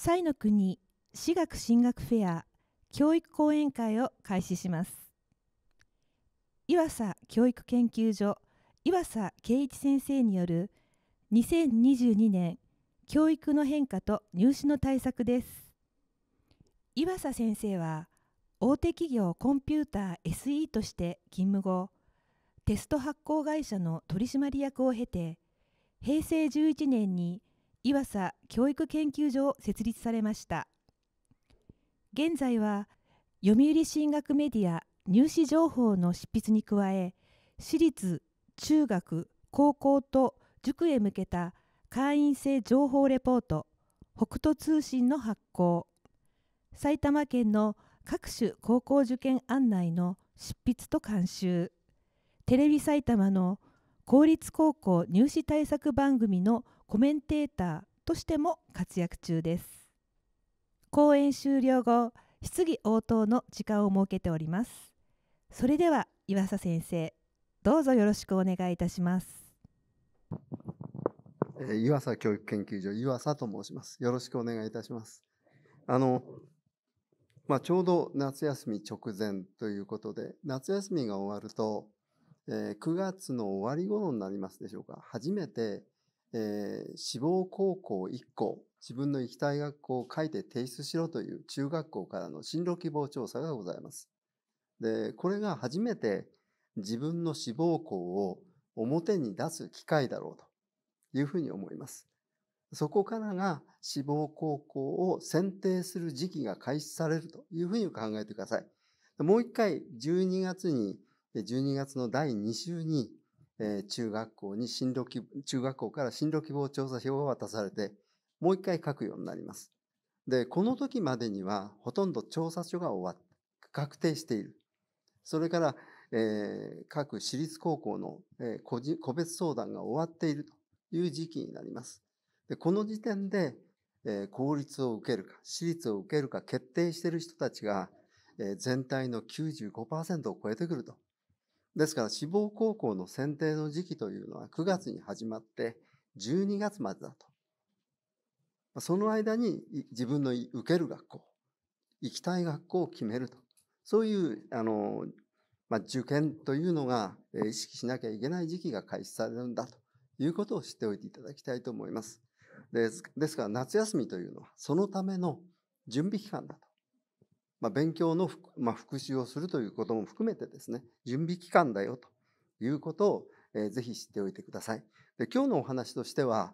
西の国私学進学フェア教育講演会を開始します岩佐教育研究所岩佐圭一先生による2022年教育の変化と入試の対策です岩佐先生は大手企業コンピューター SE として勤務後テスト発行会社の取締役を経て平成11年に岩佐教育研究所を設立されました現在は読売進学メディア入試情報の執筆に加え私立中学高校と塾へ向けた会員制情報レポート北斗通信の発行埼玉県の各種高校受験案内の執筆と監修テレビ埼玉の公立高校入試対策番組のコメンテーターとしても活躍中です講演終了後質疑応答の時間を設けておりますそれでは岩佐先生どうぞよろしくお願いいたします岩佐教育研究所岩佐と申しますよろしくお願いいたしますあのまあ、ちょうど夏休み直前ということで夏休みが終わるとえー、9月の終わり頃になりますでしょうか、初めて、えー、志望高校1校、自分の行きたい学校を書いて提出しろという中学校からの進路希望調査がございます。で、これが初めて自分の志望校を表に出す機会だろうというふうに思います。そこからが志望高校を選定する時期が開始されるというふうに考えてください。もう一回12月に12月の第2週に、えー、中学校に進路中学校から進路希望調査票が渡されて、もう一回書くようになります。で、この時までにはほとんど調査書が終わっ確定している。それから、えー、各私立高校の、えー、個人個別相談が終わっているという時期になります。でこの時点で、えー、公立を受けるか、私立を受けるか決定している人たちが、えー、全体の95%を超えてくるとですから志望高校の選定の時期というのは9月に始まって12月までだと。その間に自分の受ける学校、行きたい学校を決めると。そういう、あの、まあ、受験というのが意識しなきゃいけない時期が開始されるんだということを知っておいていただきたいと思います。ですですから夏休みというのはそのための準備期間だとまあ、勉強の、まあ、復習をするということも含めてですね、準備期間だよということを、えー、ぜひ知っておいてください。で今日のお話としては、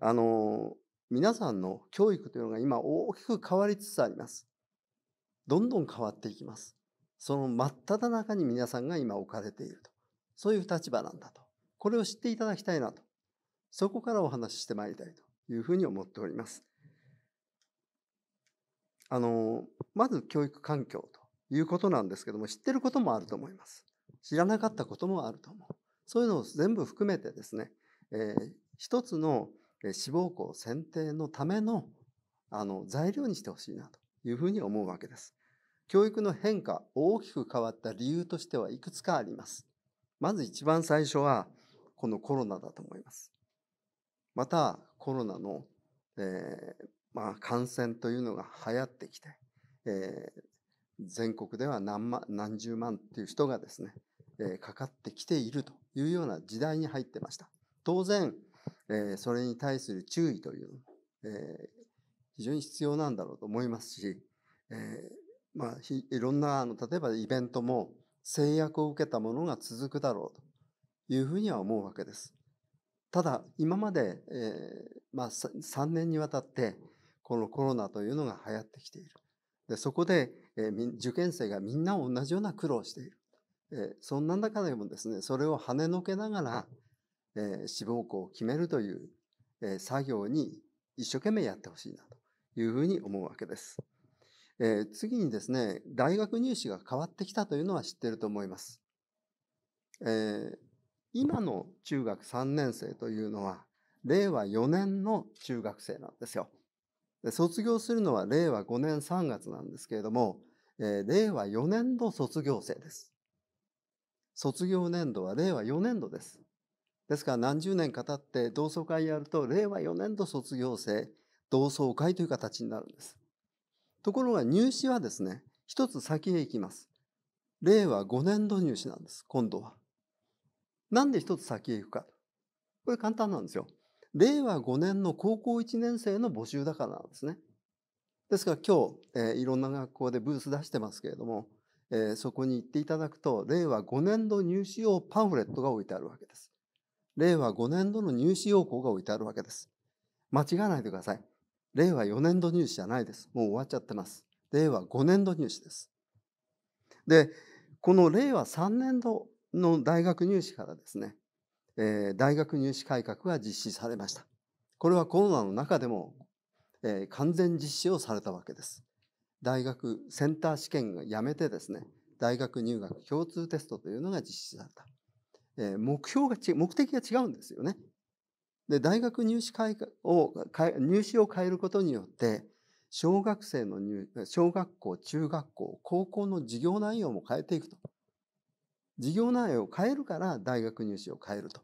あのー、皆さんの教育というのが今大きく変わりつつあります。どんどん変わっていきます。その真っ只中に皆さんが今置かれていると。そういう立場なんだと。これを知っていただきたいなと。そこからお話ししてまいりたいというふうに思っております。あの、まず教育環境ということなんですけども、知ってることもあると思います。知らなかったこともあると思う。そういうのを全部含めてですね、えー、一つの志望校選定のためのあの材料にしてほしいなというふうに思うわけです。教育の変化、大きく変わった理由としてはいくつかあります。まず一番最初は、このコロナだと思います。また、コロナの、えー、まあ、感染というのが流行ってきて、えー、全国では何万何十万っていう人がですね、えー、かかってきているというような時代に入ってました。当然、えー、それに対する注意というのも、えー、非常に必要なんだろうと思いますし、えーまあ、いろんなあの例えばイベントも制約を受けたものが続くだろうというふうには思うわけです。ただ今まで、えーまあ、3年にわたって、このコロナというのが流行ってきている。でそこで、え受験生がみんな同じような苦労している。えそんな中でもですね、それを跳ねのけながら、え志望校を決めるという、え作業に一生懸命やってほしいなというふうに思うわけです。えー、次にですね、大学入試が変わってきたというのは知ってると思います。えー、今の中学3年生というのは、令和4年の中学生なんですよ。卒業するのは令和5年3月なんですけれども、えー、令和4年度卒業生です。卒業年度は令和4年度です。ですから何十年か経って同窓会やると令和4年度卒業生同窓会という形になるんです。ところが入試はですね、一つ先へ行きます。令和5年度入試なんです、今度は。なんで一つ先へ行くか。これ簡単なんですよ。令和5年の高校1年生の募集だからなんですね。ですから今日、えー、いろんな学校でブース出してますけれども、えー、そこに行っていただくと令和5年度入試用パンフレットが置いてあるわけです。令和5年度の入試要項が置いてあるわけです。間違わないでください。令和4年度入試じゃないです。もう終わっちゃってます。令和5年度入試です。で、この令和3年度の大学入試からですね、えー、大学入試改革が実施されました。これはコロナの中でも、えー、完全実施をされたわけです。大学センター試験がやめてですね、大学入学共通テストというのが実施された。えー、目標が目的が違うんですよね。で、大学入試改革を、入試を変えることによって、小学生の入、小学校、中学校、高校の授業内容も変えていくと。事業内容を変えるから大学入試を変えると。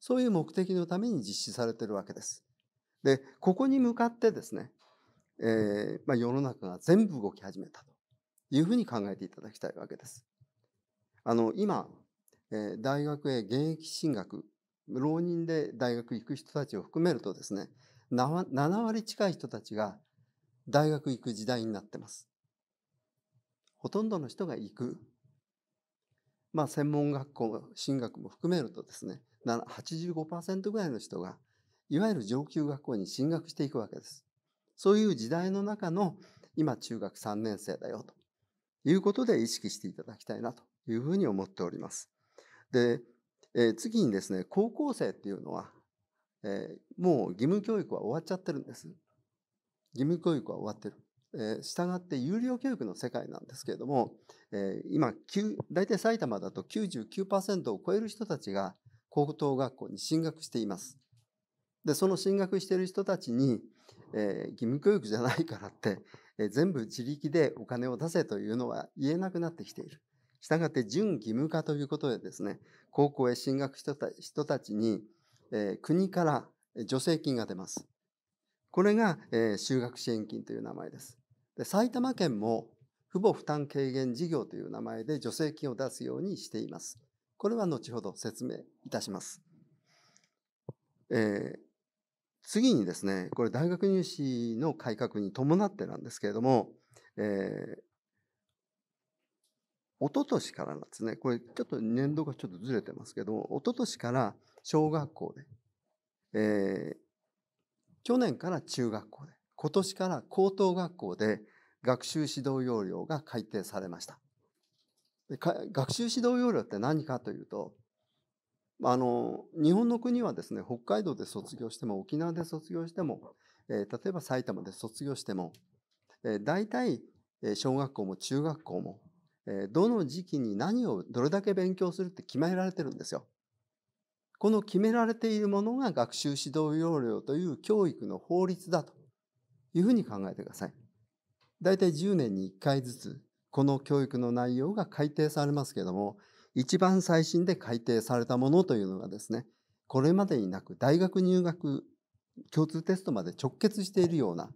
そういう目的のために実施されてるわけです。で、ここに向かってですね、えー、まあ、世の中が全部動き始めたというふうに考えていただきたいわけです。あの、今、えー、大学へ現役進学、浪人で大学行く人たちを含めるとですね、7割近い人たちが大学行く時代になってます。ほとんどの人が行くまあ、専門学校進学も含めるとですね85%ぐらいの人がいわゆる上級学校に進学していくわけです。そういう時代の中の今中学3年生だよということで意識していただきたいなというふうに思っております。で、えー、次にですね高校生っていうのは、えー、もう義務教育は終わっちゃってるんです。義務教育は終わってる。えた従って有料教育の世界なんですけれども、えー、今、大体埼玉だと99%を超える人たちが高等学校に進学しています。で、その進学している人たちに、えー、義務教育じゃないからって、えー、全部自力でお金を出せというのは言えなくなってきている。したがって準義務化ということでですね、高校へ進学した人たちに、えー、国から助成金が出ます。これが、えー、就学支援金という名前です。で埼玉県も父母負担軽減事業という名前で助成金を出すようにしています。これは後ほど説明いたします。えー、次にですね、これ大学入試の改革に伴ってなんですけれども、えー、一昨年からなんですね、これちょっと年度がちょっとずれてますけども、一昨年から小学校で、えー、去年から中学校で、今年から高等学校で学習指導要領が改定されました。学習指導要領って何かというと、あの、日本の国はですね、北海道で卒業しても、沖縄で卒業しても、えー、例えば埼玉で卒業しても、えー、大体、え小学校も中学校も、えー、どの時期に何をどれだけ勉強するって決められてるんですよ。この決められているものが学習指導要領という教育の法律だというふうに考えてください。大体10年に1回ずつ、この教育の内容が改定されますけども、一番最新で改定されたものというのがですね、これまでになく大学入学共通テストまで直結しているような、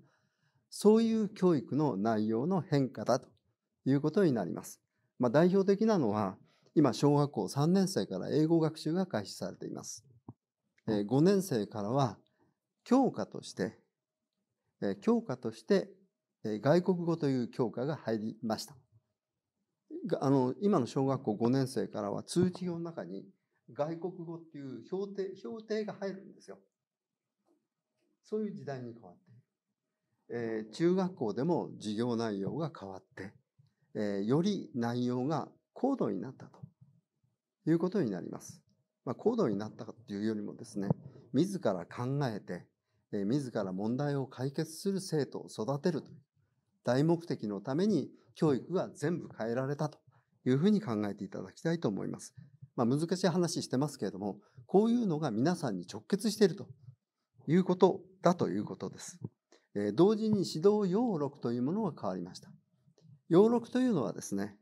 そういう教育の内容の変化だということになります。まあ、代表的なのは、今、小学校3年生から英語学習が開始されています。え5年生からは、教科として教科として外国語という教科が入りました。あの今の小学校5年生からは通知表の中に外国語っていう標定評定が入るんですよ。そういう時代に変わってえー、中学校でも授業内容が変わって、えー、より内容が高度になったということになります。まあ、高度になったというよりもですね自ら考えて自ら問題を解決する生徒を育てるという大目的のために教育が全部変えられたというふうに考えていただきたいと思います。まあ、難しい話してますけれども、こういうのが皆さんに直結しているということだということです。えー、同時に指導要録というものが変わりました。要録というのはですね、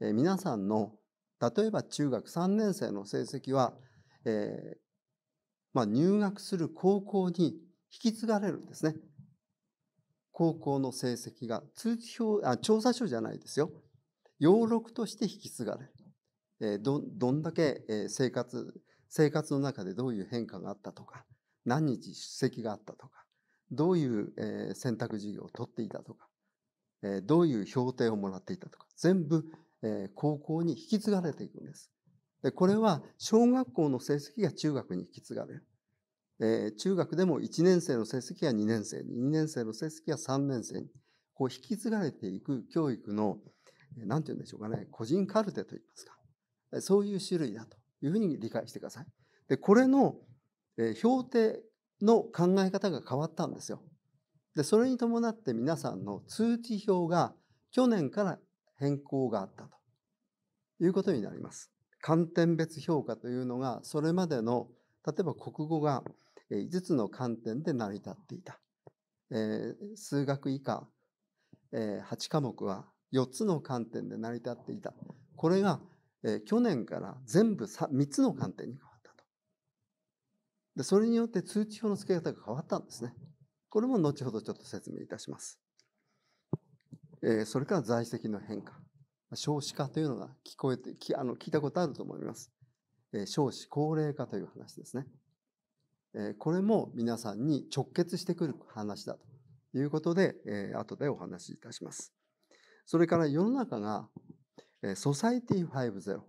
えー、皆さんの例えば中学3年生の成績は、えーまあ、入学する高校に引き継がれるんですね。高校の成績が通知表あ調査書じゃないですよ要録として引き継がれる、えー、どどんだけ、え生活生活の中でどういう変化があったとか何日出席があったとかどういう、え選択授業を取っていたとか、えどういう評定をもらっていたとか全部、え高校に引き継がれていくんです。でこれは小学校の成績が中学に引き継がれるえー、中学でも1年生の成績は2年生に、2年生の成績は3年生に、こう引き継がれていく教育の、なんて言うんでしょうかね、個人カルテといいますか、そういう種類だというふうに理解してください。で、これの、えー、評定の考え方が変わったんですよ。で、それに伴って皆さんの通知表が去年から変更があったということになります。観点別評価というのが、それまでの、例えば国語が5つの観点で成り立っていた。数学以下、8科目は4つの観点で成り立っていた。これが、去年から全部 3, 3つの観点に変わったと。で、それによって通知表の付け方が変わったんですね。これも後ほどちょっと説明いたします。それから在籍の変化。少子化というのが聞こえて、あの聞いたことあると思います。少子高齢化という話ですね。えこれも皆さんに直結してくる話だということで、え後でお話しいたします。それから世の中が、えソサイティ50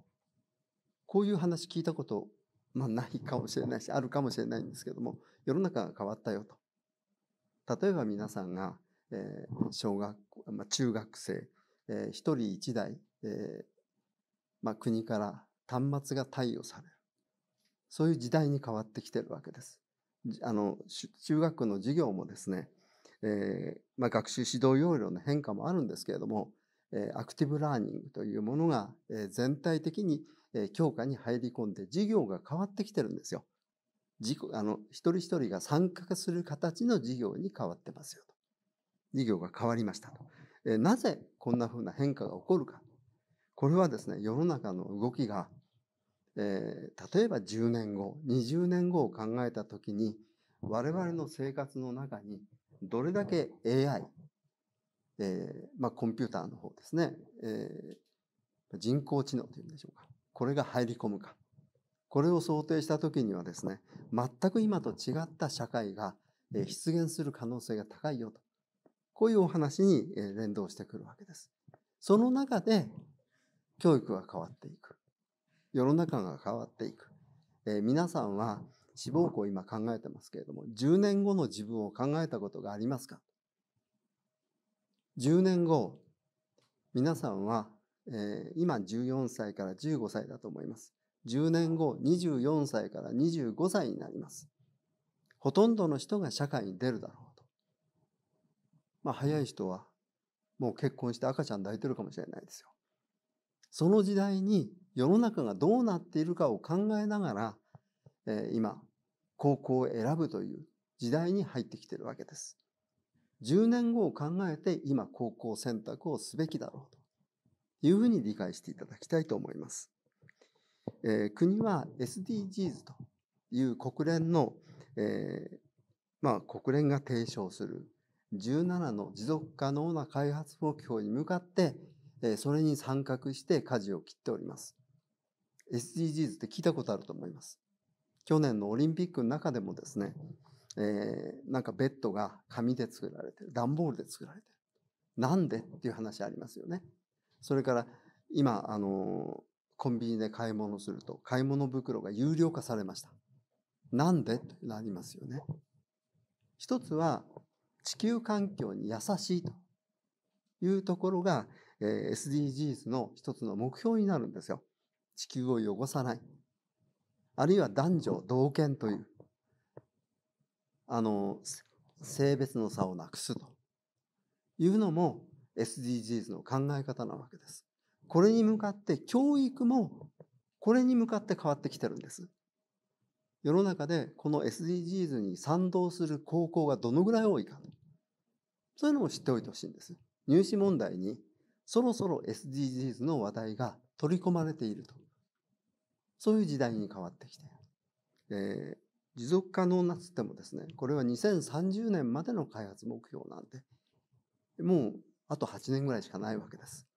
こういう話聞いたことまあ、ないかもしれないしあるかもしれないんですけども世の中が変わったよと。例えば皆さんが、え小学校、まあ、中学生、え1人1台、えまあ、国から端末が貸与されるそういう時代に変わってきてるわけです。あの、中学校の授業もですね、えー、まあ、学習指導要領の変化もあるんですけれども、えー、アクティブラーニングというものが、えー、全体的に、え教科に入り込んで授業が変わってきてるんですよ。自己あの一人一人が参加する形の授業に変わってますよと。事業が変わりましたと。えなぜこんなふうな変化が起こるか。これはですね、世の中の動きがえー、例えば10年後、20年後を考えたときに、我々の生活の中にどれだけ AI、えー、まあ、コンピューターの方ですね、えー、人工知能というんでしょうか。これが入り込むか。これを想定したときにはですね、全く今と違った社会が出現する可能性が高いよと。こういうお話に連動してくるわけです。その中で教育が変わっていく。世の中が変わっていく。えー、皆さんは志望校を今考えてますけれども、10年後の自分を考えたことがありますか ?10 年後、皆さんは、えー、今14歳から15歳だと思います。10年後、24歳から25歳になります。ほとんどの人が社会に出るだろうと。まあ、早い人は、もう結婚して赤ちゃん抱いてるかもしれないですよ。その時代に世の中がどうなっているかを考えながら、え今、高校を選ぶという時代に入ってきているわけです。10年後を考えて今高校選択をすべきだろうというふうに理解していただきたいと思います。えー、国は SDGs という国連の、えー、まあ、国連が提唱する17の持続可能な開発目標に向かって、えー、それに参画して舵を切っております。SDGs って聞いたことあると思います。去年のオリンピックの中でもですね、えー、なんかベッドが紙で作られてる、段ボールで作られてる。なんでっていう話ありますよね。それから今、あのコンビニで買い物すると、買い物袋が有料化されました。なんでってなりますよね。一つは地球環境に優しいというところが、えー、SDGs の一つの目標になるんですよ。地球を汚さない。あるいは男女同権という、あの、性別の差をなくすというのも SDGs の考え方なわけです。これに向かって教育もこれに向かって変わってきてるんです。世の中でこの SDGs に賛同する高校がどのぐらい多いかそういうのも知っておいてほしいんです。入試問題にそろそろ SDGs の話題が取り込まれているとそういう時代に変わってきてで持続可能なつってもですねこれは2030年までの開発目標なんでもうあと8年ぐらいしかないわけです。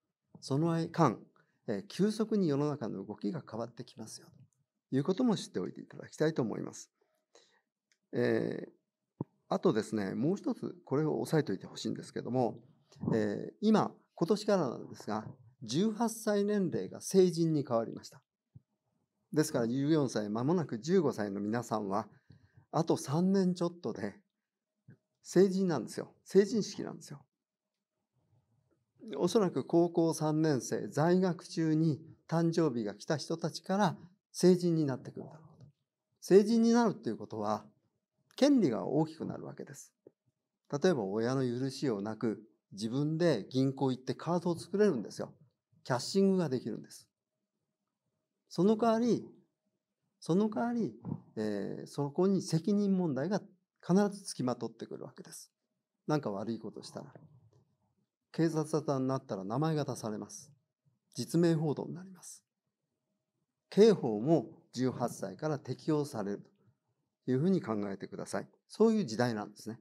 その間、え急速に世の中の動きが変わってきますよということも知っておいていただきたいと思います。えー、あとですねもう一つこれを押さえておいてほしいんですけども、えー、今今年からなんですが18歳年齢が成人に変わりました。ですから14歳、まもなく15歳の皆さんは、あと3年ちょっとで成人なんですよ。成人式なんですよ。おそらく高校3年生、在学中に誕生日が来た人たちから成人になってくるだろうと。成人になるっていうことは、権利が大きくなるわけです。例えば親の許しをなく、自分で銀行行ってカードを作れるんですよ。キャッシングができるんです。その代わり、その代わり、えー、そこに責任問題が必ずつきまとってくるわけです。なんか悪いことしたら。警察沙汰になったら名前が出されます。実名報道になります。刑法も18歳から適用されるというふうに考えてください。そういう時代なんですね。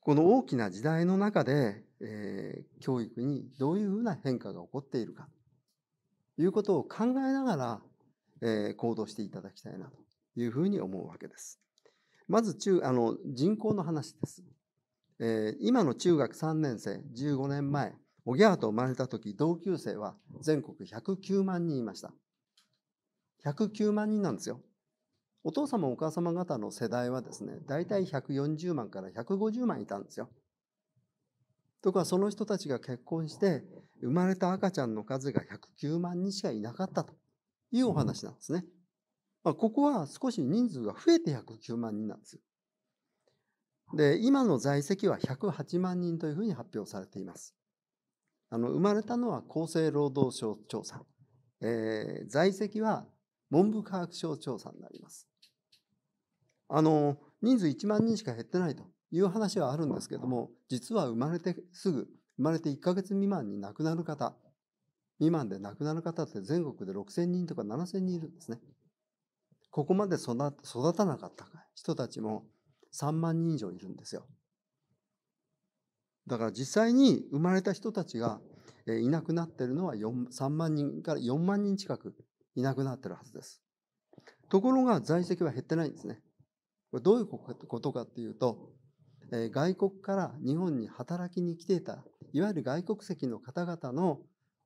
この大きな時代の中で、えー、教育にどういうふうな変化が起こっているか。いうことを考えながら、え行動していただきたいなというふうに思うわけです。まず中あの人口の話です、え今の中学3年生15年前おぎゃーと生まれた時同級生は全国109万人いました109万人なんですよお父様お母様方の世代はですね大体140万から150万いたんですよところがその人たちが結婚して生まれた赤ちゃんの数が109万人しかいなかったというお話なんですね。まあ、ここは少し人数が増えて109万人なんですで、今の在籍は108万人というふうに発表されています。あの、生まれたのは厚生労働省調査。えー、在籍は文部科学省調査になります。あの、人数1万人しか減ってないと。いう話はあるんですけども、実は生まれてすぐ、生まれて1ヶ月未満に亡くなる方、未満で亡くなる方って全国で6000人とか7000人いるんですね。ここまで育たなかった人たちも3万人以上いるんですよ。だから実際に生まれた人たちがいなくなってるのは3万人から4万人近くいなくなってるはずです。ところが在籍は減ってないんですね。これどういうことかっていうと、え外国から日本に働きに来ていた、いわゆる外国籍の方々の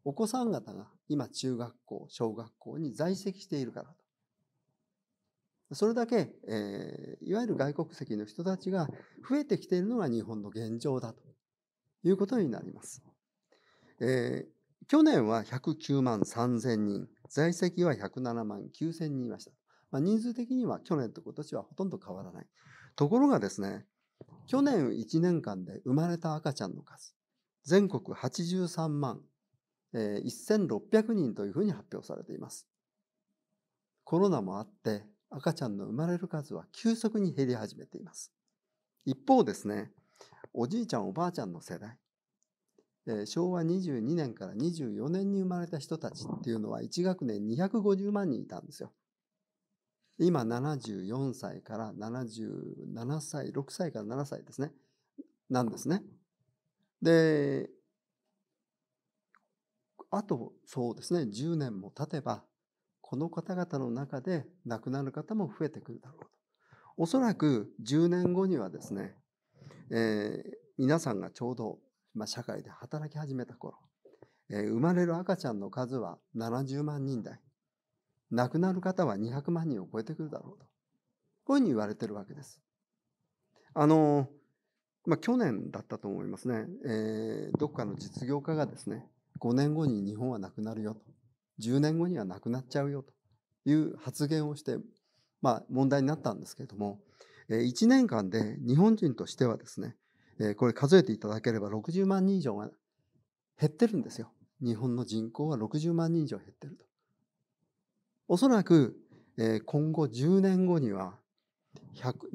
お子さん方が今中学校、小学校に在籍しているからと。それだけ、えー、いわゆる外国籍の人たちが増えてきているのが日本の現状だということになります。えー、去年は109万3000人、在籍は107万9000人いました。まあ、人数的には去年と今年はほとんど変わらない。ところがですね、去年1年間で生まれた赤ちゃんの数、全国83万、え1600人というふうに発表されています。コロナもあって赤ちゃんの生まれる数は急速に減り始めています。一方ですね、おじいちゃんおばあちゃんの世代、え昭和22年から24年に生まれた人たちっていうのは1学年250万人いたんですよ。今74歳から77歳、6歳から7歳ですね。なんですね。で、あとそうですね、10年も経てば、この方々の中で亡くなる方も増えてくるだろうと。おそらく10年後にはですね、えー、皆さんがちょうど、まあ、社会で働き始めた頃、えー、生まれる赤ちゃんの数は70万人台。亡くなる方は200万人を超えてくるだろうと。こういうふうに言われてるわけです。あの、まあ、去年だったと思いますね。えー、どっかの実業家がですね、5年後に日本はなくなるよと。10年後にはなくなっちゃうよという発言をして、まあ、問題になったんですけれども、え1年間で日本人としてはですね、えこれ数えていただければ60万人以上が減ってるんですよ。日本の人口は60万人以上減ってると。おそらく、えー、今後10年後には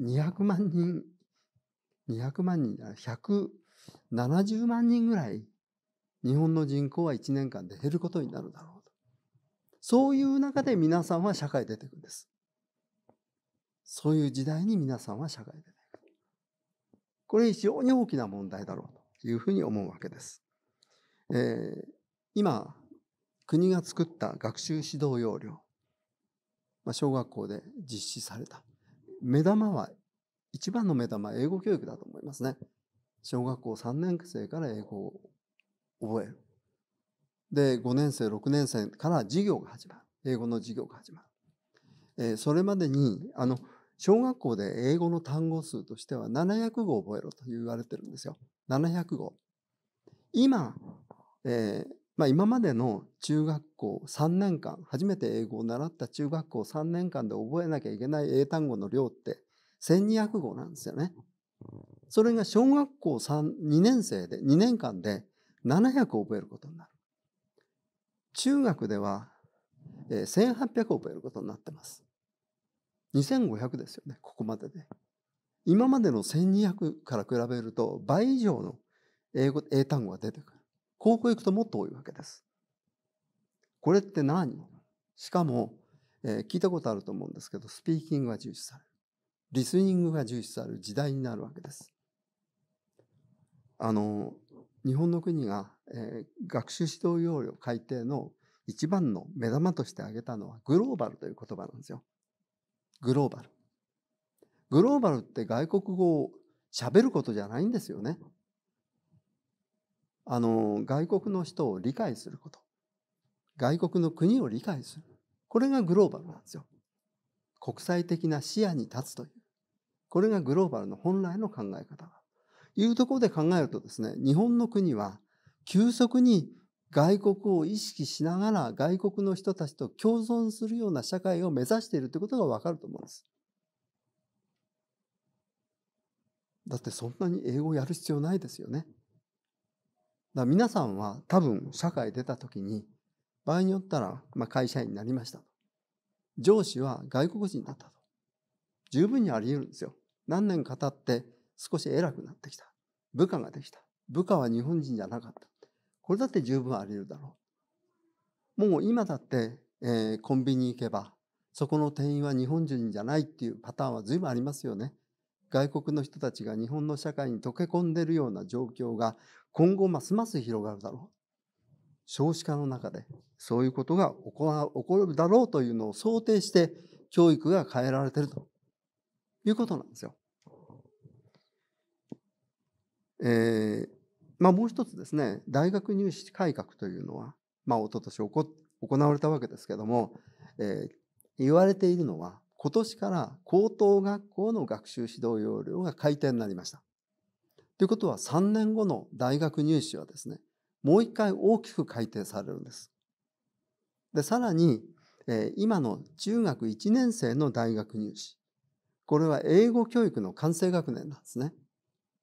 200万人200万人170万人ぐらい日本の人口は1年間で減ることになるだろうとそういう中で皆さんは社会出ていくんですそういう時代に皆さんは社会出ていくこれ非常に大きな問題だろうというふうに思うわけです、えー、今国が作った学習指導要領まあ、小学校で実施された。目玉は、一番の目玉は英語教育だと思いますね。小学校3年生から英語を覚える。で、5年生、6年生から授業が始まる。英語の授業が始まる。えー、それまでに、あの、小学校で英語の単語数としては700語覚えろと言われてるんですよ。700語。今、えー、まあ、今までの中学校3年間初めて英語を習った中学校3年間で覚えなきゃいけない英単語の量って1200語なんですよね。それが小学校2年生で2年間で700覚えることになる。中学では1800覚えることになってます。2500ですよね、ここまでで。今までの1200から比べると倍以上の英語英単語が出てくる。高校行くともっと多いわけです。これって何しかも、えー、聞いたことあると思うんですけど、スピーキングが重視される。リスニングが重視される時代になるわけです。あの、日本の国が、えー、学習指導要領改定の一番の目玉として挙げたのはグローバルという言葉なんですよ。グローバル。グローバルって外国語を喋ることじゃないんですよね。あの、外国の人を理解すること。外国の国を理解する。これがグローバルなんですよ。国際的な視野に立つという。これがグローバルの本来の考え方だ。いうところで考えるとですね、日本の国は急速に外国を意識しながら外国の人たちと共存するような社会を目指しているということがわかると思うんです。だってそんなに英語をやる必要ないですよね。だ皆さんは多分社会出た時に場合によったら、まあ、会社員になりましたと。上司は外国人だったと。十分にあり得るんですよ。何年か経って少し偉くなってきた。部下ができた。部下は日本人じゃなかった。これだって十分あり得るだろう。もう今だって、えー、コンビニ行けばそこの店員は日本人じゃないっていうパターンは随分ありますよね。外国の人たちが日本の社会に溶け込んでいるような状況が今後ますます広がるだろう。少子化の中でそういうことが起こるだろうというのを想定して教育が変えられているということなんですよ。えーまあ、もう一つですね大学入試改革というのは、まあ、一昨年行われたわけですけども、えー、言われているのは今年から高等学校の学習指導要領が改定になりました。ということは3年後の大学入試はですね、もう一回大きく改定されるんです。で、さらに、え今の中学1年生の大学入試。これは英語教育の完成学年なんですね。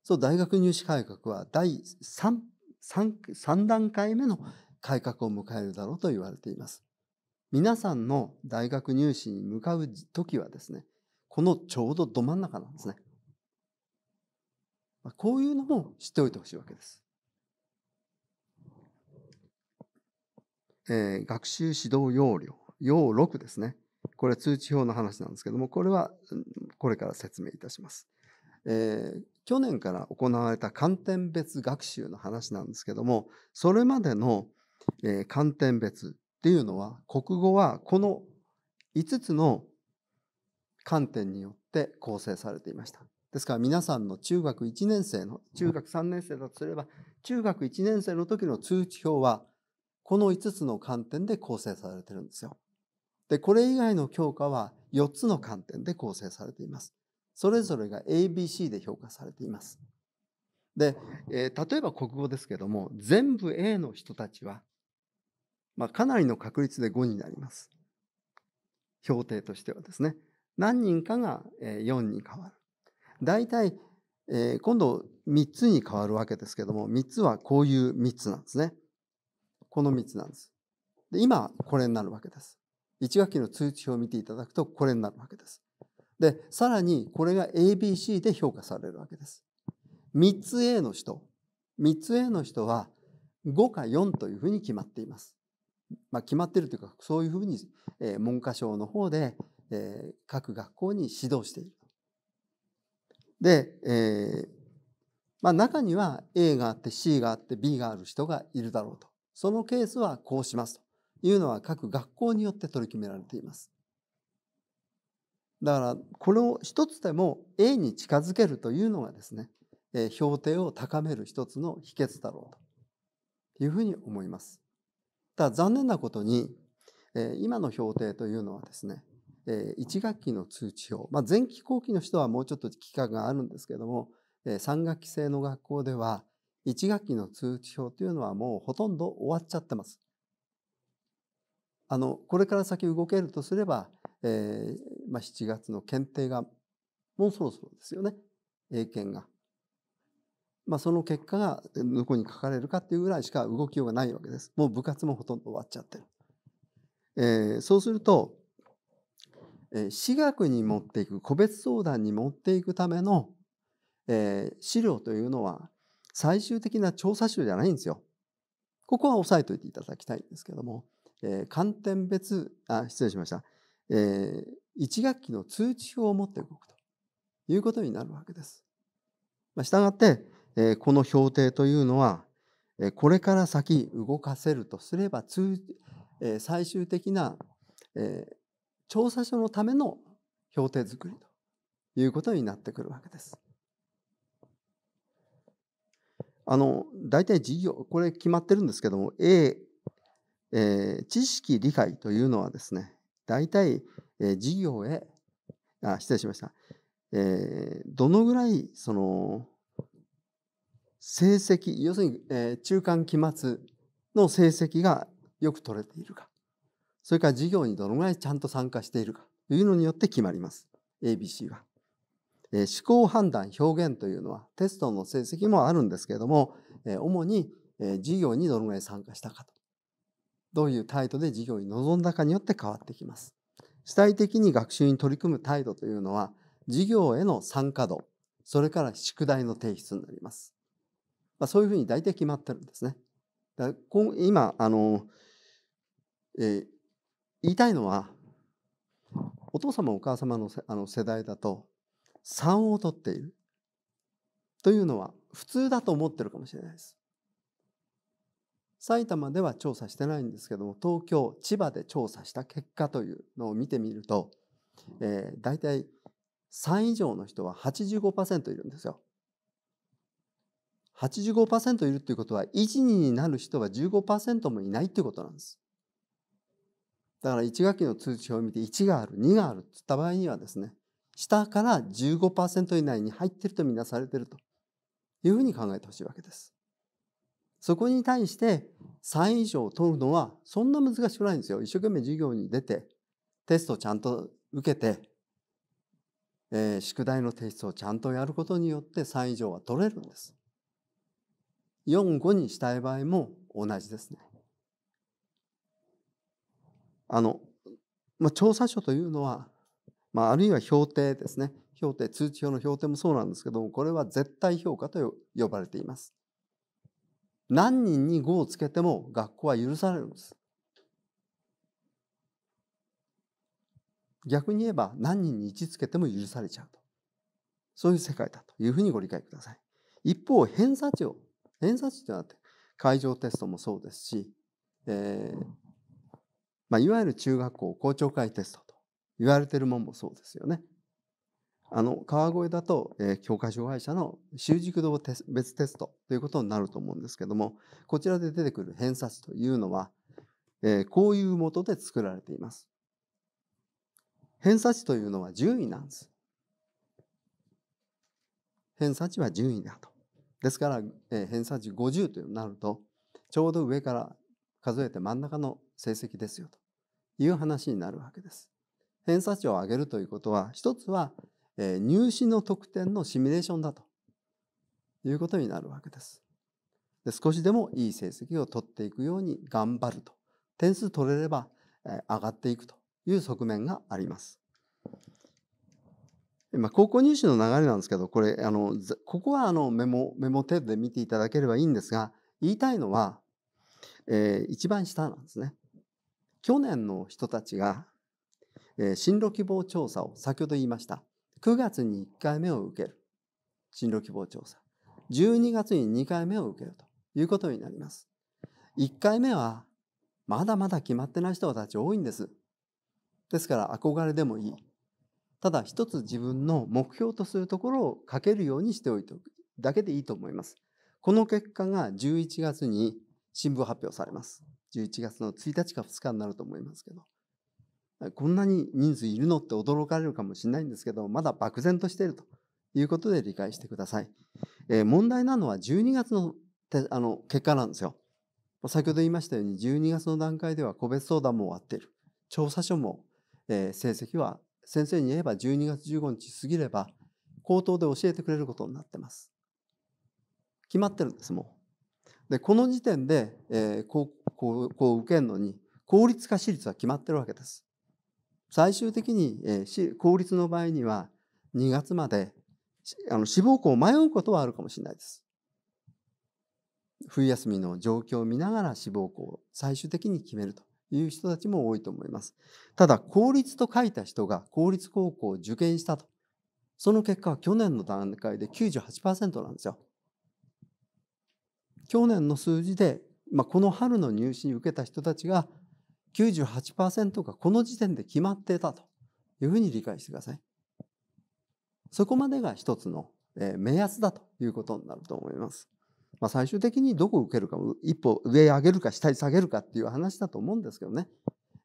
そう、大学入試改革は第 3, 3, 3段階目の改革を迎えるだろうと言われています。皆さんの大学入試に向かう時はですね、このちょうどど真ん中なんですね。こういうのも知っておいてほしいわけです。えー、学習指導要領、要6ですね。これは通知表の話なんですけども、これはこれから説明いたします。えー、去年から行われた観点別学習の話なんですけども、それまでの、えー、観点別、っていうのは国語はこの5つの観点によって構成されていました。ですから皆さんの中学1年生の中学3年生だとすれば中学1年生の時の通知表はこの5つの観点で構成されてるんですよ。でこれ以外の教科は4つの観点で構成されています。それぞれが ABC で評価されています。で、えー、例えば国語ですけども全部 A の人たちはまあ、かなりの確率で5になります。評定としてはですね。何人かが4に変わる。大体、えー、今度3つに変わるわけですけども、3つはこういう3つなんですね。この3つなんです。で今、これになるわけです。1学期の通知表を見ていただくと、これになるわけです。で、さらにこれが ABC で評価されるわけです。3つ A の人、3つ A の人は5か4というふうに決まっています。まあ、決まってるというかそういうふうに、えー、文科省の方で、えー、各学校に指導している。で、えーまあ、中には A があって C があって B がある人がいるだろうとそのケースはこうしますというのは各学校によって取り決められています。だからこれを一つでも A に近づけるというのがですね、えー、評定を高める一つの秘訣だろうというふうに思います。ただ残念なことに、え今の評定というのはですね、え1学期の通知表、まあ、前期後期の人はもうちょっと期間があるんですけども、え3学期制の学校では1学期の通知表というのはもうほとんど終わっちゃってます。あのこれから先動けるとすれば、えー、まあ、7月の検定がもうそろそろですよね英検が。まあ、その結果がどこに書かれるかっていうぐらいしか動きようがないわけです。もう部活もほとんど終わっちゃってる。えー、そうすると、えー、私学に持っていく個別相談に持っていくための、えー、資料というのは最終的な調査資料じゃないんですよ。ここは押さえておいていただきたいんですけども、えー、観点別あ失礼しました、えー、1学期の通知表を持って動くということになるわけです。まあ、したがってえこの評定というのは、えこれから先動かせるとすればえ最終的な、え調査書のための評定作りということになってくるわけです。あの大体事業これ決まってるんですけども A、えー、知識理解というのはですね大体、えー、事業へあ失礼しました、えー、どのぐらいその成績、要するに、えー、中間期末の成績がよく取れているか、それから授業にどのぐらいちゃんと参加しているかというのによって決まります。ABC は。えー、思考判断表現というのはテストの成績もあるんですけれども、えー、主に、えー、授業にどのぐらい参加したかとどういう態度で授業に臨んだかによって変わってきます主体的に学習に取り組む態度というのは授業への参加度それから宿題の提出になりますまあ、そういうふうに大体決まってるんですね。だ今あの、えー、言いたいのはお父様お母様のあの世代だと3を取っているというのは普通だと思ってるかもしれないです。埼玉では調査してないんですけども東京千葉で調査した結果というのを見てみると、えー、大体3以上の人は85%いるんですよ。85%いるということは1人になる人は15%もいないということなんです。だから1学期の通知表を見て1がある2があるといった場合にはですね下から15%以内に入ってるとみなされてるというふうに考えてほしいわけです。そこに対して3以上取るのはそんな難しくないんですよ。一生懸命授業に出てテストをちゃんと受けて、えー、宿題の提出をちゃんとやることによって3以上は取れるんです。4、5にしたい場合も同じですね。あの、まあ、調査書というのは、まあ、あるいは評定ですね。評定、通知表の評定もそうなんですけども、これは絶対評価と呼ばれています。何人に5をつけても学校は許されるんです。逆に言えば何人に1つけても許されちゃうと。そういう世界だというふうにご理解ください。一方、偏差値を偏差値ではくて会場テストもそうですし、えーまあ、いわゆる中学校校長会テストと言われてるもんもそうですよね。あの川越だと、えー、教科書会社の習熟度別テストということになると思うんですけどもこちらで出てくる偏差値というのは、えー、こういうもとで作られています。偏差値というのは順位なんです。偏差値は順位だと。ですから、えー、偏差値50となると、ちょうど上から数えて真ん中の成績ですよという話になるわけです。偏差値を上げるということは、一つは、えー、入試の得点のシミュレーションだということになるわけです。で少しでもいい成績を取っていくように頑張ると。点数取れれば、えー、上がっていくという側面があります。まあ、高校入試の流れなんですけど、これ、あの、ここはあのメモ、メモ程度で見ていただければいいんですが、言いたいのは、えー、一番下なんですね。去年の人たちが、えー、進路希望調査を先ほど言いました。9月に1回目を受ける。進路希望調査。12月に2回目を受けるということになります。1回目は、まだまだ決まってない人たち多いんです。ですから、憧れでもいい。ただ一つ自分の目標とするところを書けるようにしておいておくだけでいいと思います。この結果が11月に新聞発表されます。11月の1日か2日になると思いますけど。こんなに人数いるのって驚かれるかもしれないんですけど、まだ漠然としているということで理解してください。えー、問題なのは12月のあの結果なんですよ。先ほど言いましたように、12月の段階では個別相談も終わっている。調査書も、えー、成績は先生に言えば12月15日過ぎれば口頭で教えてくれることになってます。決まってるんですもう。でこの時点で、えー、こうこうこう受けるのに効率化私立は決まってるわけです。最終的に、えー、公立の場合には2月まであの志望校を迷うことはあるかもしれないです。冬休みの状況を見ながら志望校を最終的に決めると。いう人たちも多いと思います。ただ、公立と書いた人が公立高校を受験したと。その結果は去年の段階で98%なんですよ。去年の数字で、まあ、この春の入試に受けた人たちが98%がこの時点で決まっていたというふうに理解してください。そこまでが一つの目安だということになると思います。まあ、最終的にどこを受けるか一歩上上げるか下に下げるかっていう話だと思うんですけどね、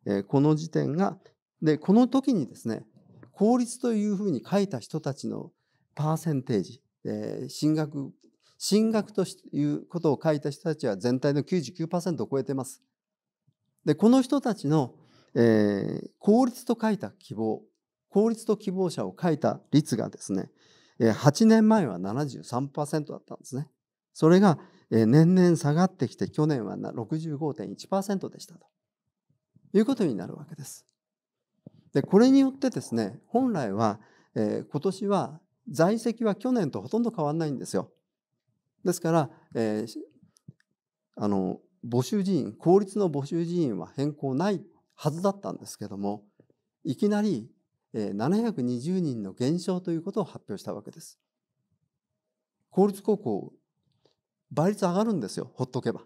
えー、この時点がでこの時にですね公立というふうに書いた人たちのパーセンテージ、えー、進学進学ということを書いた人たちは全体の99%を超えてます。でこの人たちの、えー、公立と書いた希望公立と希望者を書いた率がですね8年前は73%だったんですね。それが年々下がってきて去年は65.1%でしたということになるわけです。でこれによってですね本来は、えー、今年は在籍は去年とほとんど変わらないんですよ。ですから、えー、あの募集人員公立の募集人員は変更ないはずだったんですけどもいきなり、えー、720人の減少ということを発表したわけです。公立高校倍率上がるんですよ、ほっとけば。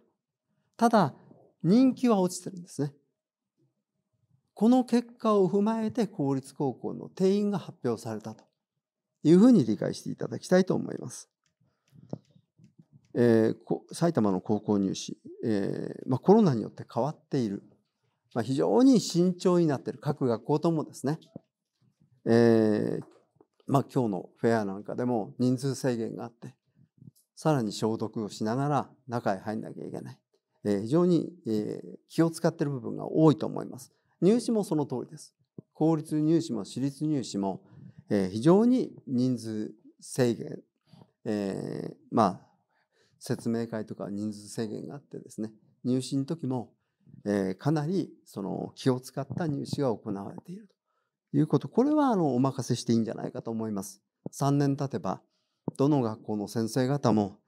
ただ、人気は落ちてるんですね。この結果を踏まえて公立高校の定員が発表されたというふうに理解していただきたいと思います。えー、埼玉の高校入試、えーまあ、コロナによって変わっている、まあ、非常に慎重になっている各学校ともですね、えーまあ、今日のフェアなんかでも人数制限があってさらに消毒をしながら中へ入んなきゃいけない。えー、非常に、えー、気を使ってる部分が多いと思います。入試もその通りです。公立入試も私立入試も、えー、非常に人数制限、えー、まあ説明会とか人数制限があってですね入試の時も、えー、かなりその気を使った入試が行われているということこれはあのお任せしていいんじゃないかと思います。3年経てばどの学校の先生方も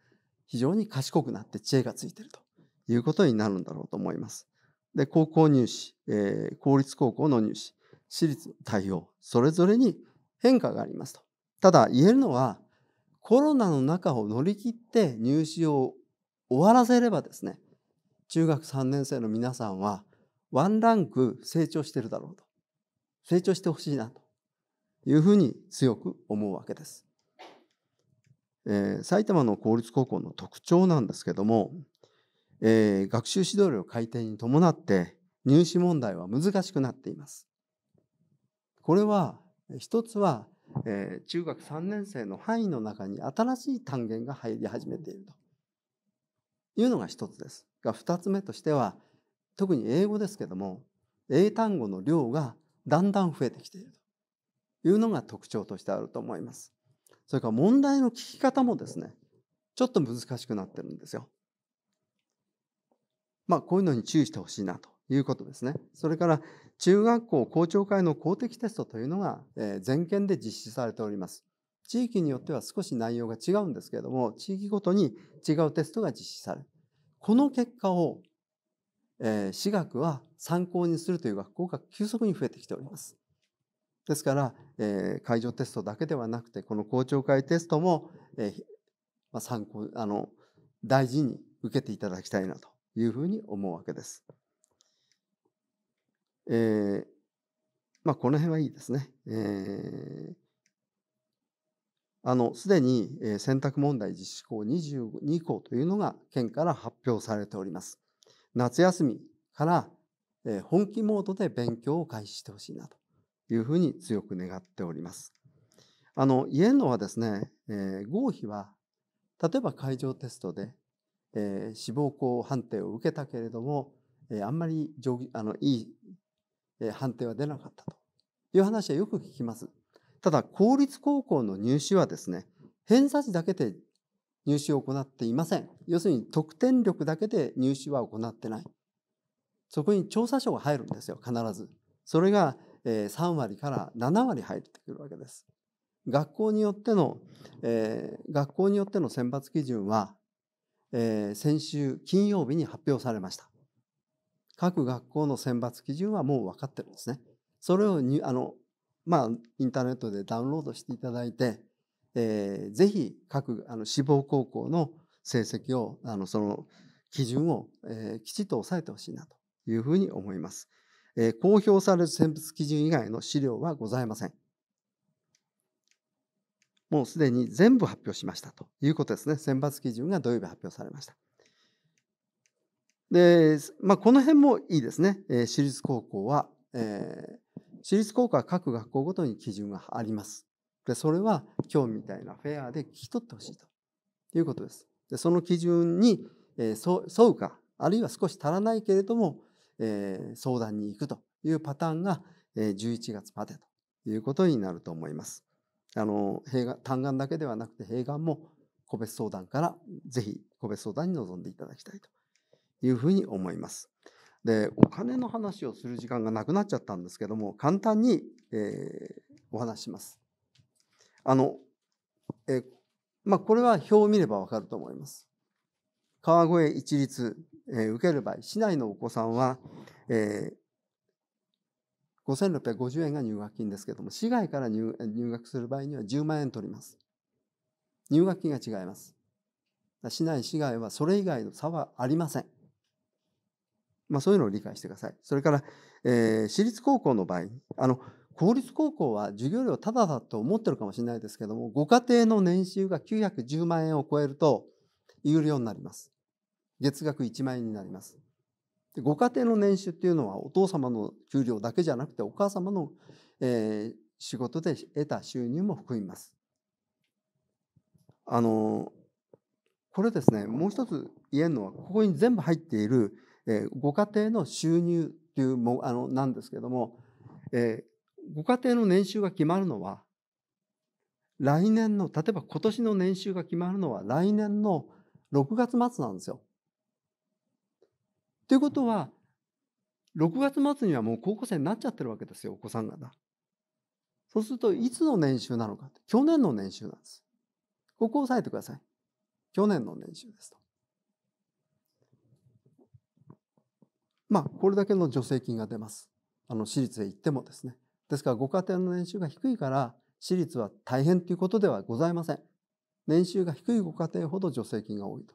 非常に賢くなって知恵がついているということになるんだろうと思います。で、高校入試、えー、公立高校の入試、私立対応、それぞれに変化がありますと。ただ言えるのは、コロナの中を乗り切って入試を終わらせればですね、中学3年生の皆さんはワンランク成長してるだろうと。成長してほしいなというふうに強く思うわけです。えー、埼玉の公立高校の特徴なんですけども、えー、学習指導料改定に伴って入試問題は難しくなっています。これは一つは、えー、中学3年生の範囲の中に新しい単元が入り始めているというのが一つです。が2つ目としては特に英語ですけども英単語の量がだんだん増えてきているというのが特徴としてあると思います。それから問題の聞き方もですね、ちょっと難しくなってるんですよ。まあ、こういうのに注意してほしいなということですね。それから、中学校校長会の公的テストというのが、え全県で実施されております。地域によっては少し内容が違うんですけれども、地域ごとに違うテストが実施される。この結果を、え私学は参考にするという学校が急速に増えてきております。ですから、えー、会場テストだけではなくてこの公聴会テストも、えーまあ、参考あの大事に受けていただきたいなというふうに思うわけです。えーまあ、この辺はいいですね。えー、あのすでに選択問題実施項22項というのが県から発表されております。夏休みから本気モードで勉強を開始してほしいなというふうに強く願っております。あの、イエはですね、えー、合否は、例えば会場テストで、えー、死亡校判定を受けたけれども、えー、あんまりあのいい、え判定は出なかったという話はよく聞きます。ただ、公立高校の入試はですね、偏差値だけで入試を行っていません。要するに得点力だけで入試は行ってない。そこに調査書が入るんですよ、必ず。それが3割から7割入ってくるわけです。学校によっての、えー、学校によっての選抜基準は、えー、先週金曜日に発表されました。各学校の選抜基準はもう分かってるんですね。それをにあの、まあ、インターネットでダウンロードしていただいて、えー、ぜひ各あの志望高校の成績をあのその基準を、えー、きちっと抑えてほしいなというふうに思います。え公表される選抜基準以外の資料はございません。もうすでに全部発表しましたということですね。選抜基準が土曜日発表されました。で、まあ、この辺もいいですね。え私立高校は、えー、私立高校は各学校ごとに基準があります。で、それは今日みたいなフェアで聞き取ってほしいということです。で、その基準に、えー、沿うか、あるいは少し足らないけれども、えー、相談に行くというパターンが、えー、11月までということになると思います。あの、併願、単眼だけではなくて併願も個別相談からぜひ個別相談に臨んでいただきたいというふうに思います。で、お金の話をする時間がなくなっちゃったんですけども、簡単に、えー、お話します。あの、えまあ、これは表を見ればわかると思います。川越一律え受ける場合、市内のお子さんは、え5650円が入学金ですけれども、市外から入学する場合には10万円取ります。入学金が違います。市内、市外はそれ以外の差はありません。まあ、そういうのを理解してください。それから、えー、私立高校の場合、あの、公立高校は授業料ただだと思ってるかもしれないですけども、ご家庭の年収が910万円を超えると、有料になります。月額1万円になります。でご家庭の年収っていうのはお父様の給料だけじゃなくてお母様の、えー、仕事で得た収入も含みます。あのこれですねもう一つ言えるのはここに全部入っている、えー、ご家庭の収入っていうもあのなんですけども、えー、ご家庭の年収が決まるのは来年の例えば今年の年収が決まるのは来年の6月末なんですよ。ということは6月末にはもう高校生になっちゃってるわけですよお子さんがだ。そうするといつの年収なのか去年の年収なんです。ここを押さえてください。去年の年収ですと。まあこれだけの助成金が出ます。あの私立へ行ってもですね。ですからご家庭の年収が低いから私立は大変ということではございません。年収が低いご家庭ほど助成金が多いと。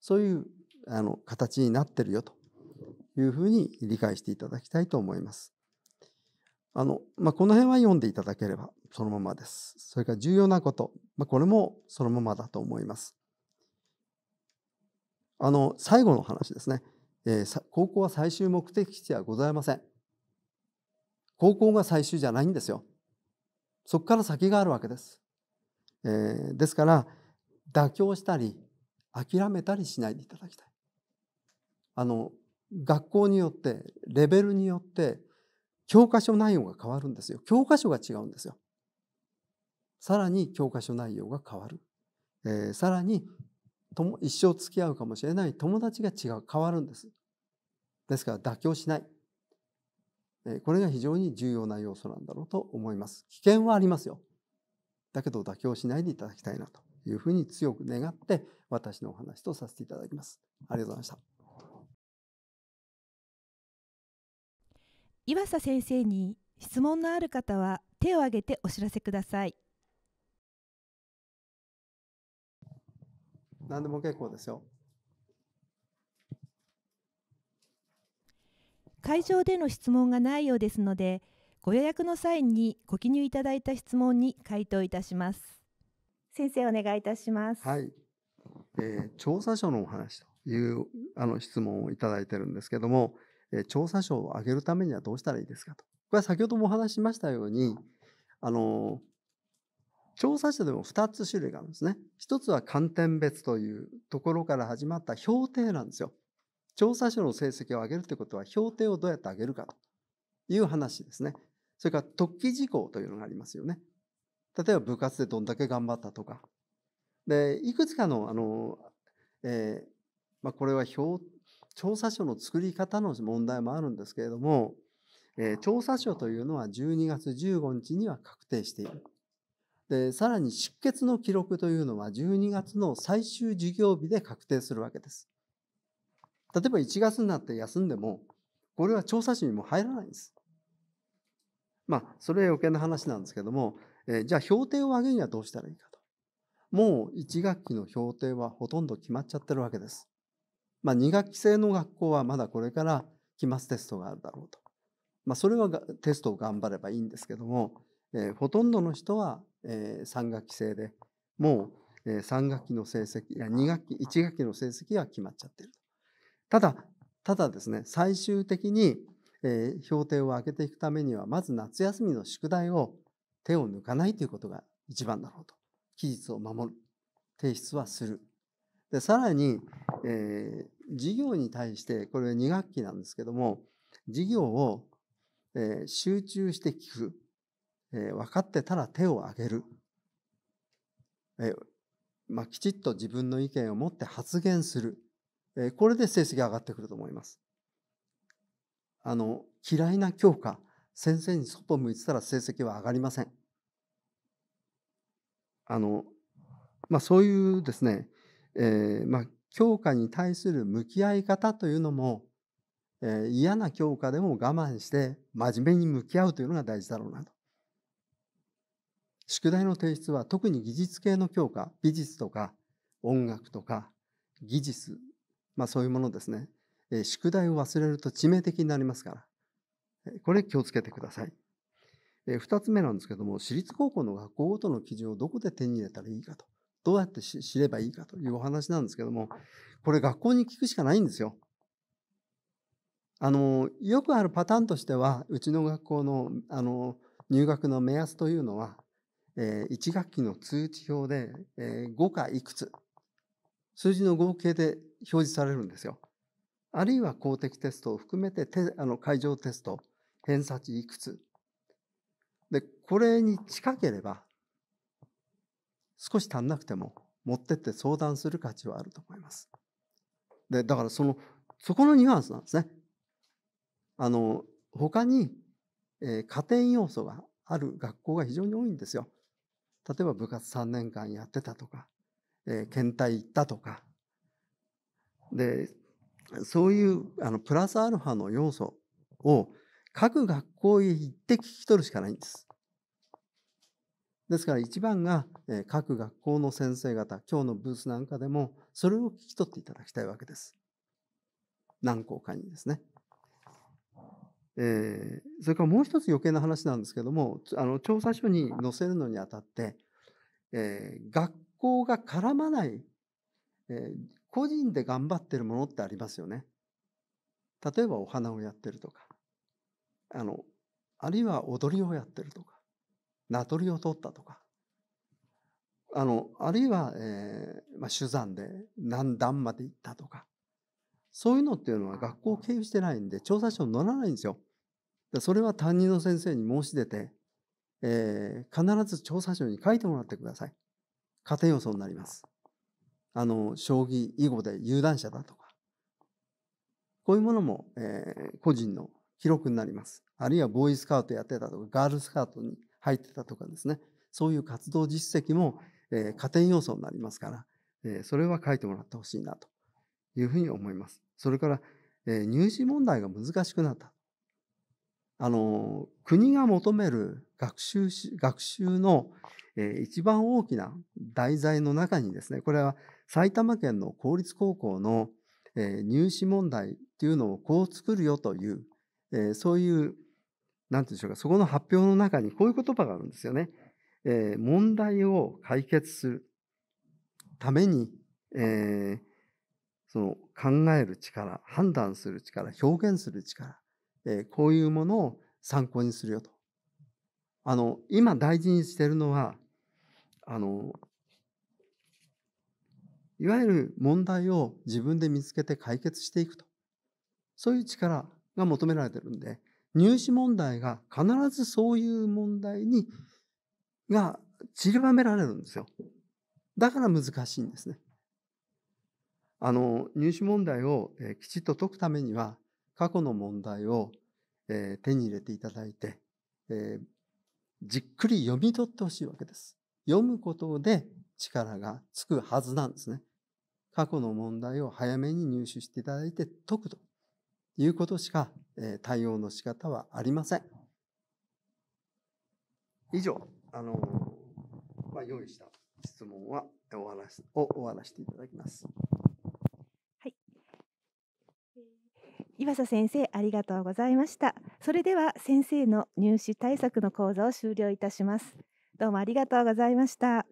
そういうあの形になってるよというふうに理解していただきたいと思います。あのまあ、この辺は読んでいただければそのままです。それから重要なこと、まあ、これもそのままだと思います。あの最後の話ですね、えー、高校は最終目的地はございません。高校が最終じゃないんですよ。そこから先があるわけです。えー、ですから妥協したり諦めたりしないでいただきたい。あの学校によってレベルによって教科書内容が変わるんですよ教科書が違うんですよさらに教科書内容が変わる、えー、さらにとも一生付き合うかもしれない友達が違う変わるんですですから妥協しない、えー、これが非常に重要な要素なんだろうと思います危険はありますよだけど妥協しないでいただきたいなというふうに強く願って私のお話とさせていただきますありがとうございました岩佐先生に質問のある方は手を挙げてお知らせください。何でも結構ですよ。会場での質問がないようですので、ご予約の際にご記入いただいた質問に回答いたします。先生お願いいたします。はい。えー、調査書のお話というあの質問をいただいてるんですけども、調査賞を上げるためにはどうしたらいいですかと。これは先ほどもお話しましたように、あの、調査者でも2つ種類があるんですね。1つは観点別というところから始まった評定なんですよ。調査者の成績を上げるということは評定をどうやって上げるかという話ですね。それから特記事項というのがありますよね。例えば部活でどんだけ頑張ったとか。で、いくつかの、あの、えー、まあ、これは評調査書の作り方の問題もあるんですけれども、えー、調査書というのは12月15日には確定している。で、さらに出血の記録というのは12月の最終授業日で確定するわけです。例えば1月になって休んでも、これは調査書にも入らないんです。まあ、それは余計な話なんですけども、えー、じゃあ評定を上げるにはどうしたらいいかと。もう1学期の評定はほとんど決まっちゃってるわけです。まあ、2学期制の学校はまだこれから期末テストがあるだろうと。まあ、それはテストを頑張ればいいんですけども、えー、ほとんどの人は、えー、3学期制でもう、えー、3学期の成績や2学期1学期の成績が決まっちゃってるただただですね最終的に、えー、評定を上げていくためにはまず夏休みの宿題を手を抜かないということが一番だろうと期日を守る提出はするでさらに、えー、授業に対してこれは2学期なんですけども授業を、えー、集中して聞く、えー、分かってたら手を挙げる、えまあ、きちっと自分の意見を持って発言する、えこれで成績上がってくると思います。あの嫌いな教科先生に外向いてたら成績は上がりません。あのまあ、そういうですねえー、まあ、教科に対する向き合い方というのも、えー、嫌な教科でも我慢して真面目に向き合うというのが大事だろうなと。宿題の提出は特に技術系の教科、美術とか音楽とか技術、まあそういうものですね。えー、宿題を忘れると致命的になりますから、えこれ気をつけてください。えー、2つ目なんですけども、私立高校の学校ごとの基準をどこで手に入れたらいいかと。どうやって知ればいいかというお話なんですけども、これ学校に聞くしかないんですよ。あの、よくあるパターンとしては、うちの学校の、あの、入学の目安というのは、えー、1学期の通知表で、えー、5かいくつ、数字の合計で表示されるんですよ。あるいは公的テストを含めてあの会場テスト、偏差値いくつ。で、これに近ければ、少し足んなくても持ってって相談する価値はあると思います。でだからそのそこのニュアンスなんですね。あの他に、えー、加点要素がある学校が非常に多いんですよ。例えば部活3年間やってたとか、えー、検体行ったとか。でそういうあのプラスアルファの要素を各学校へ行って聞き取るしかないんです。ですから一番が、え各学校の先生方、今日のブースなんかでも、それを聞き取っていただきたいわけです。何校かにですね。えー、それからもう一つ余計な話なんですけども、あの調査書に載せるのにあたって、えー、学校が絡まない、えー、個人で頑張ってるものってありますよね。例えばお花をやってるとか、あの、あるいは踊りをやってるとか。名取を取ったとか、あの、あるいは、えー、まあ、手段で何段まで行ったとか、そういうのっていうのは学校を経由してないんで、調査書に載らないんですよ。それは担任の先生に申し出て、えー、必ず調査書に書いてもらってください。家庭予想になります。あの、将棋、囲碁で有段者だとか、こういうものも、えー、個人の記録になります。あるいはボーイスカウトやってたとか、ガールスカウトに入ってたとかですね、そういう活動実績も、えー、加点要素になりますから、えー、それは書いてもらってほしいなというふうに思います。それから、えー、入試問題が難しくなった。あの、国が求める学習学習の、えー、一番大きな題材の中にですね、これは埼玉県の公立高校の、えー、入試問題っていうのをこう作るよという、えー、そういう何て言うんでしょうか、そこの発表の中にこういう言葉があるんですよね。えー、問題を解決するために、えー、その考える力、判断する力、表現する力、えー、こういうものを参考にするよと。あの、今大事にしてるのは、あの、いわゆる問題を自分で見つけて解決していくと。そういう力が求められてるんで、入試問題が必ずそういう問題にが散りばめられるんですよ。だから難しいんですね。あの入試問題を、えきちっと解くためには過去の問題を、え手に入れていただいて、えじっくり読み取ってほしいわけです。読むことで力がつくはずなんですね。過去の問題を早めに入手していただいて解くと。いうことしか、え対応の仕方はありません。以上、あのまあ、用意した質問はお話を終わらせていただきます。はい。岩佐先生ありがとうございましたそれでは先生の入試対策の講座を終了いたしますどうもありがとうございました